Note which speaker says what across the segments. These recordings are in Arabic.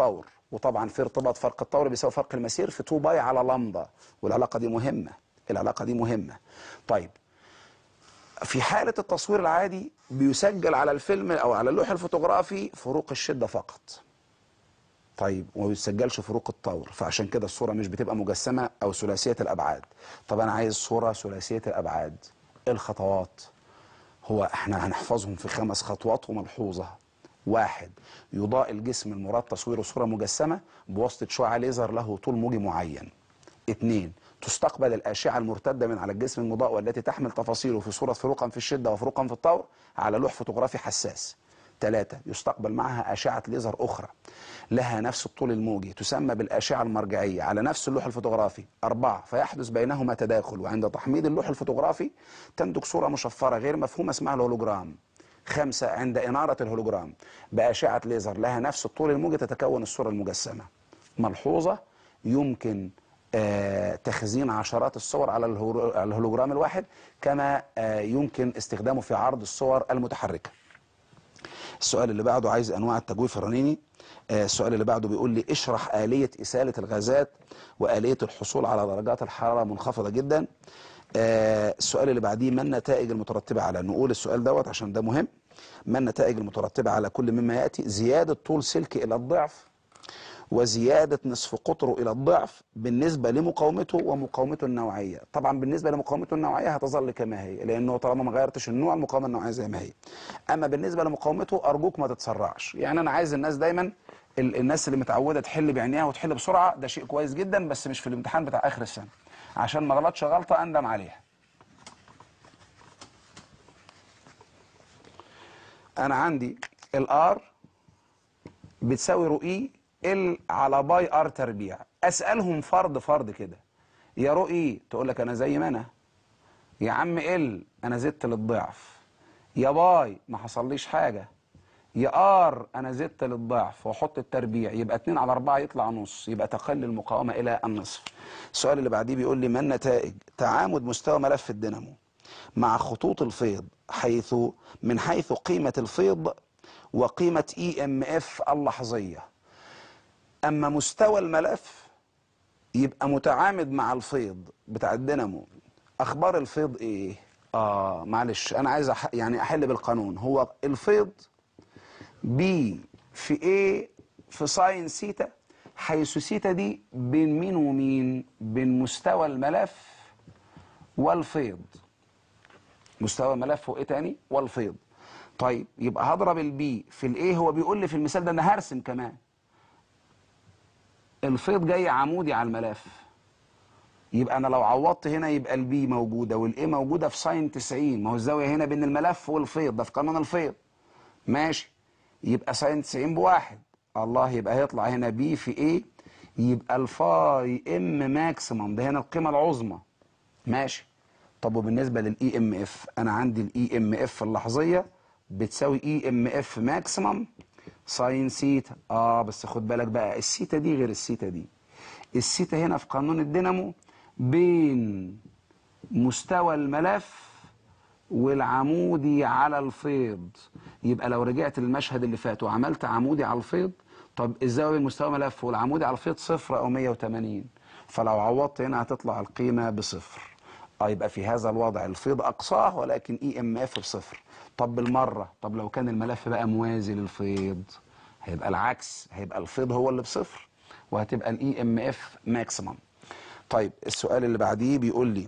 Speaker 1: الطور وطبعا في ارتباط فرق الطور بيساوي فرق المسير في 2 باي على لمدا والعلاقة دي مهمة العلاقة دي مهمة طيب في حالة التصوير العادي بيسجل على الفيلم أو على اللوح الفوتوغرافي فروق الشدة فقط طيب وما بيسجلش فروق الطور فعشان كده الصورة مش بتبقى مجسمة أو ثلاثية الأبعاد طب أنا عايز صورة ثلاثية الأبعاد إيه الخطوات هو احنا هنحفظهم في خمس خطوات وملحوظة واحد يضاء الجسم المراد تصويره صورة مجسمة بواسطة شعاع ليزر له طول موجي معين اثنين تستقبل الأشعة المرتدة من على الجسم المضاء والتي تحمل تفاصيله في صورة فروقا في الشدة وفروقا في الطور على لوح فوتوغرافي حساس ثلاثة يستقبل معها أشعة ليزر أخرى لها نفس الطول الموجي تسمى بالأشعة المرجعية على نفس اللوح الفوتوغرافي أربعة فيحدث بينهما تداخل وعند تحميض اللوح الفوتوغرافي تنتج صورة مشفرة غير مفهومة اسمها الهولوجرام خمسة عند إنارة الهولوجرام بأشعة ليزر لها نفس الطول الموجة تتكون الصورة المجسمة ملحوظة يمكن آه، تخزين عشرات الصور على الهولوجرام الواحد كما آه، يمكن استخدامه في عرض الصور المتحركة السؤال اللي بعده عايز أنواع التجويف الرنيني آه، السؤال اللي بعده بيقول لي اشرح آلية إسالة الغازات وآلية الحصول على درجات الحرارة منخفضة جدا آه السؤال اللي بعديه ما النتائج المترتبه على نقول السؤال دوت عشان ده مهم ما النتائج المترتبه على كل مما ياتي زياده طول سلكي الى الضعف وزياده نصف قطره الى الضعف بالنسبه لمقاومته ومقاومته النوعيه طبعا بالنسبه لمقاومته النوعيه هتظل كما هي لانه طالما ما غيرتش النوع المقاومه النوعيه زي ما هي اما بالنسبه لمقاومته ارجوك ما تتسرعش يعني انا عايز الناس دايما الناس اللي متعوده تحل بعينيها وتحل بسرعه ده شيء كويس جدا بس مش في الامتحان بتاع اخر السنه عشان ما غلطش غلطه اندم عليها انا عندي الار بتساوي رو اي e ال على باي ار تربيع اسالهم فرض فرض كده يا رو اي e تقول لك انا زي ما انا يا عم ال انا زدت للضعف يا باي ما حصليش حاجه يقار انا زدت للضعف واحط التربيع يبقى 2 على 4 يطلع نص يبقى تقل المقاومه الى النصف السؤال اللي بعديه بيقول لي ما النتائج تعامد مستوى ملف الدينامو مع خطوط الفيض حيث من حيث قيمه الفيض وقيمه اي ام اف اللحظيه اما مستوى الملف يبقى متعامد مع الفيض بتاع الدينامو اخبار الفيض ايه اه معلش انا عايز أح يعني احل بالقانون هو الفيض بي في ايه في ساين سيتا حيث سيتا دي بين مين ومين بين مستوى الملف والفيض مستوى الملف وايه تاني والفيض طيب يبقى هضرب البي في الايه هو بيقول لي في المثال ده انا هرسم كمان الفيض جاي عمودي على الملف يبقى انا لو عوضت هنا يبقى البي موجوده والايه موجوده في ساين 90 ما هو الزاويه هنا بين الملف والفيض ده في قانون الفيض ماشي يبقى ساين 90 بواحد الله يبقى هيطلع هنا بي في ايه يبقى الفاي ام ماكسيمم ده هنا القيمه العظمى ماشي طب وبالنسبه للاي ام e اف انا عندي الاي e ام اف اللحظيه بتساوي اي ام اف ماكسيمم ساين سيتا اه بس خد بالك بقى السيتا دي غير السيتا دي السيتا هنا في قانون الدينامو بين مستوى الملف والعمودي على الفيض يبقى لو رجعت للمشهد اللي فات وعملت عمودي على الفيض طب الزاويه مستوى ملف والعمودي على الفيض صفر او 180 فلو عوضت هنا هتطلع القيمه بصفر اه يبقى في هذا الوضع الفيض اقصاه ولكن اي ام اف بصفر طب بالمره طب لو كان الملف بقى موازي للفيض هيبقى العكس هيبقى الفيض هو اللي بصفر وهتبقى الاي ام اف ماكسيمم طيب السؤال اللي بعديه بيقول لي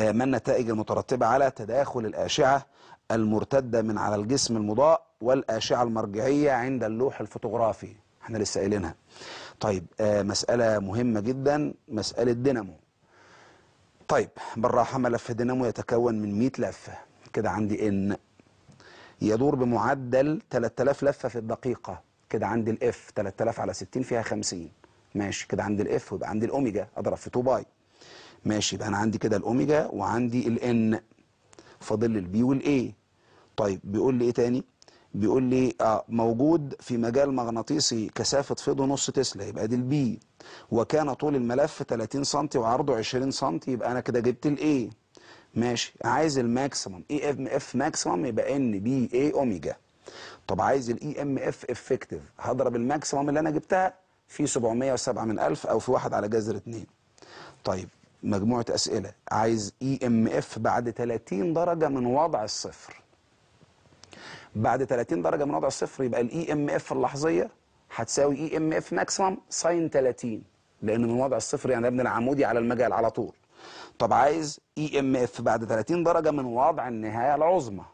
Speaker 1: ما النتائج المترتبة على تداخل الأشعة المرتدة من على الجسم المضاء والأشعة المرجعية عند اللوح الفوتوغرافي احنا لسه قايلينها طيب آه، مسألة مهمة جدا مسألة دينامو طيب بالراحة ملف دينامو يتكون من 100 لفة كده عندي ان يدور بمعدل 3000 لفة في الدقيقة كده عندي الاف 3000 على 60 فيها 50 ماشي كده عندي الاف ويبقى عندي الاوميجا اضرب في 2 باي ماشي يبقى انا عندي كده الاوميجا وعندي الان فاضل لي البي والاي طيب بيقول لي ايه تاني بيقول لي آه موجود في مجال مغناطيسي كثافه فيضه نص تسلا يبقى دي البي وكان طول الملف 30 سم وعرضه 20 سم يبقى انا كده جبت الاي ماشي عايز الماكسيمم اي ام اف ماكسيمم يبقى ان بي اي اوميجا طب عايز الاي ام اف افكتيف هضرب الماكسيمم اللي انا جبتها في 707 من 1000 او في واحد على جذر 2 طيب مجموعة أسئلة عايز اي ام اف بعد 30 درجة من وضع الصفر بعد 30 درجة من وضع الصفر يبقى الاي ام e اف اللحظية هتساوي اي ام اف ماكسيمم ساين 30 لان من وضع الصفر يعني ابن العمودي على المجال على طول طب عايز اي ام اف بعد 30 درجة من وضع النهاية العظمى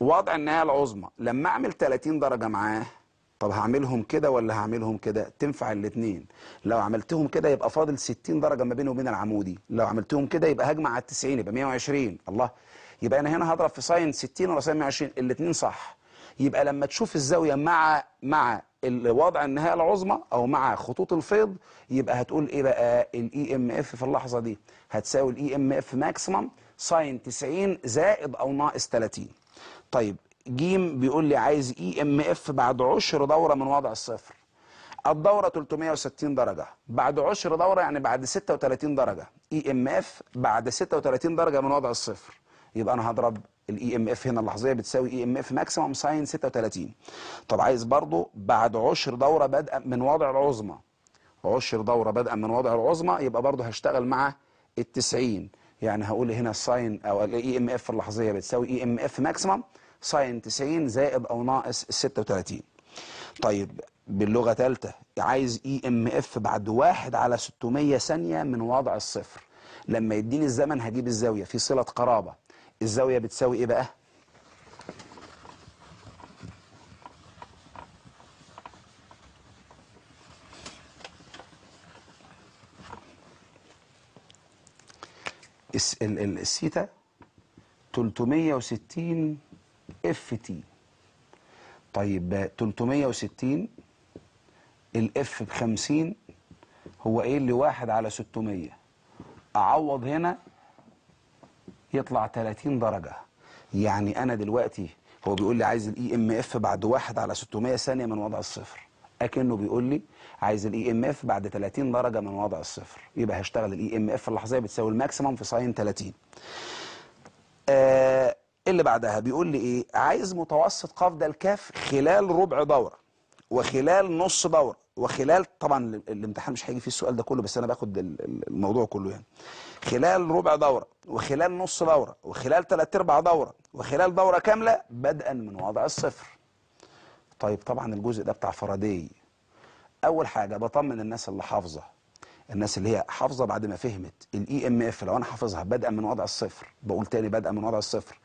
Speaker 1: وضع النهاية العظمى لما اعمل 30 درجة معاه طب هعملهم كده ولا هعملهم كده تنفع الاثنين لو عملتهم كده يبقى فاضل 60 درجه ما بينه وبين العمودي لو عملتهم كده يبقى هجمع على 90 يبقى 120 الله يبقى انا هنا هضرب في ساين 60 ولا ساين 120 الاثنين صح يبقى لما تشوف الزاويه مع مع الوضع النهايه العظمى او مع خطوط الفيض يبقى هتقول ايه بقى الاي ام e اف في اللحظه دي هتساوي الاي ام اف ماكسيمم ساين 90 زائد او ناقص 30 طيب جيم بيقول لي عايز اي ام اف بعد عشر دوره من وضع الصفر الدوره 360 درجه بعد عشر دوره يعني بعد 36 درجه اي ام اف بعد 36 درجه من وضع الصفر يبقى انا هضرب الاي ام e اف هنا اللحظيه بتساوي اي ام اف ماكسيمم ساين 36 طب عايز برضو بعد عشر دوره بدءا من وضع العظمى عشر دوره بدءا من وضع العظمى يبقى برضو هشتغل مع ال 90 يعني هقول هنا الساين او الاي ام e اف اللحظيه بتساوي اي ام اف ماكسيمم ساين 90 زائد او ناقص 36 طيب باللغه ثالثه عايز اي ام اف بعد واحد على 600 ثانيه من وضع الصفر لما يديني الزمن هجيب الزاويه في صله قرابه الزاويه بتساوي ايه بقى السيتا 360 اف تي طيب 360 الاف ب 50 هو ايه اللي واحد على 600 اعوض هنا يطلع 30 درجه يعني انا دلوقتي هو بيقول لي عايز الاي ام e اف بعد واحد على 600 ثانيه من وضع الصفر اكنه بيقول لي عايز الاي ام e اف بعد 30 درجه من وضع الصفر يبقى هشتغل الاي ام e اف اللحظيه بتساوي الماكسيمم في ساين 30 آه اللي بعدها بيقول لي ايه عايز متوسط قاف ده الكاف خلال ربع دوره وخلال نص دوره وخلال طبعا الامتحان مش هيجي فيه السؤال ده كله بس انا باخد الموضوع كله يعني خلال ربع دوره وخلال نص دوره وخلال ثلاث اربع دوره وخلال دوره كامله بدءا من وضع الصفر طيب طبعا الجزء ده بتاع فرادي اول حاجه بطمن الناس اللي حافظه الناس اللي هي حافظه بعد ما فهمت الاي ام e اف لو انا حافظها بدءا من وضع الصفر بقول تاني بدءا من وضع الصفر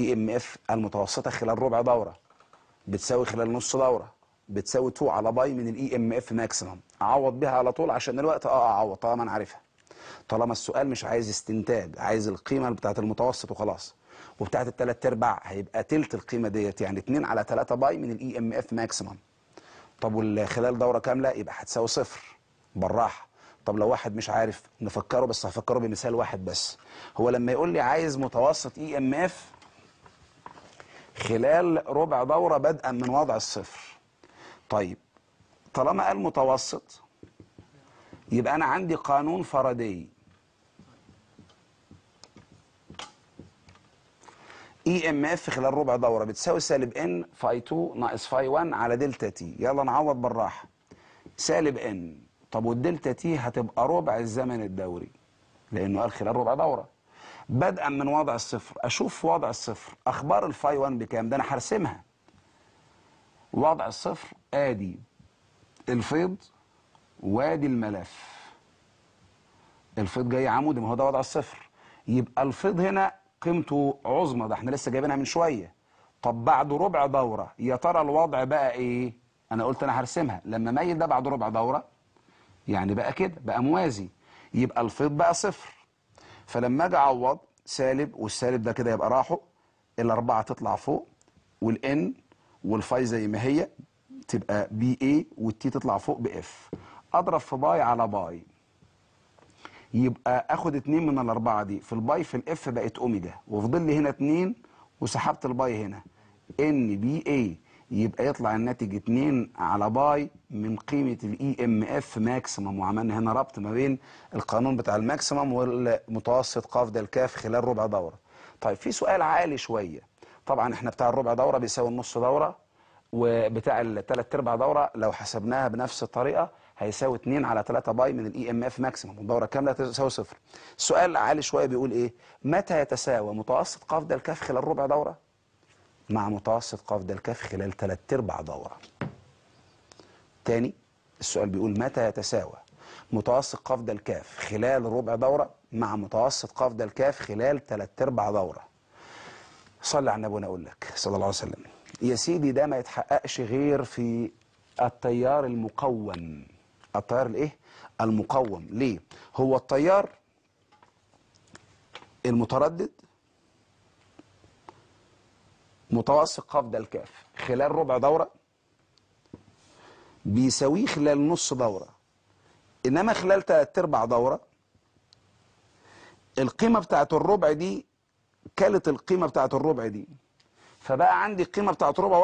Speaker 1: اي ام اف المتوسطه خلال ربع دوره بتساوي خلال نص دوره بتساوي 2 على باي من الاي ام اف ماكسيمم اعوض بيها على طول عشان الوقت اه اعوض آه، طالما انا عارفها طالما السؤال مش عايز استنتاج عايز القيمه بتاعه المتوسط وخلاص وبتاعه الثلاث ارباع هيبقى تلت القيمه ديت يعني 2 على 3 باي من الاي ام اف ماكسيمم طب وخلال دوره كامله يبقى هتساوي صفر بالراحه طب لو واحد مش عارف نفكره بس هفكره بمثال واحد بس هو لما يقول لي عايز متوسط اي ام اف خلال ربع دوره بدءا من وضع الصفر طيب طالما قال متوسط يبقى انا عندي قانون فردي اي e ام اف خلال ربع دوره بتساوي سالب ان فاي 2 ناقص فاي 1 على دلتا تي يلا نعوض بالراحه سالب ان طب والدلتا تي هتبقى ربع الزمن الدوري لانه قال خلال ربع دوره بدءا من وضع الصفر اشوف وضع الصفر اخبار الفاي 1 بكام ده انا هرسمها وضع الصفر ادي الفيض وادي الملف الفيض جاي عمودي ما هو ده وضع الصفر يبقى الفيض هنا قيمته عظمى ده احنا لسه جايبينها من شويه طب بعد ربع دوره يا ترى الوضع بقى ايه انا قلت انا هرسمها لما ميل ده بعد ربع دوره يعني بقى كده بقى موازي يبقى الفيض بقى صفر فلما اجي اعوض سالب والسالب ده كده يبقى راحوا الاربعه تطلع فوق والان والفاي زي ما هي تبقى بي اي والتي تطلع فوق باف اضرب في باي على باي يبقى اخد اتنين من الاربعه دي في الباي في الاف بقت اوميجا وفضل لي هنا اتنين وسحبت الباي هنا ان بي اي يبقى يطلع الناتج 2 على باي من قيمه الاي ام اف ماكسيمم وعملنا هنا ربط ما بين القانون بتاع الماكسيمم والمتوسط قاف ده الكاف خلال ربع دوره. طيب في سؤال عالي شويه طبعا احنا بتاع الربع دوره بيساوي النص دوره وبتاع الثلاث ارباع دوره لو حسبناها بنفس الطريقه هيساوي 2 على 3 باي من الاي ام e اف ماكسيمم الدوره كامله تساوي صفر. السؤال عالي شويه بيقول ايه؟ متى يتساوى متوسط قاف ده الكاف خلال ربع دوره مع متوسط ق د خلال ثلاث ارباع دوره. تاني السؤال بيقول متى يتساوى متوسط ق د خلال ربع دوره مع متوسط ق د خلال ثلاث ارباع دوره. صلي على النبي وانا اقول لك صلى الله عليه وسلم. يا سيدي ده ما يتحققش غير في التيار المقوم. التيار الايه؟ المقوم ليه؟ هو التيار المتردد متوسط قاف ده الكاف خلال ربع دورة بيساويه خلال نص دورة إنما خلال تلات أرباع دورة القيمة بتاعت الربع دي كلت القيمة بتاعت الربع دي فبقى عندي القيمة بتاعت ربع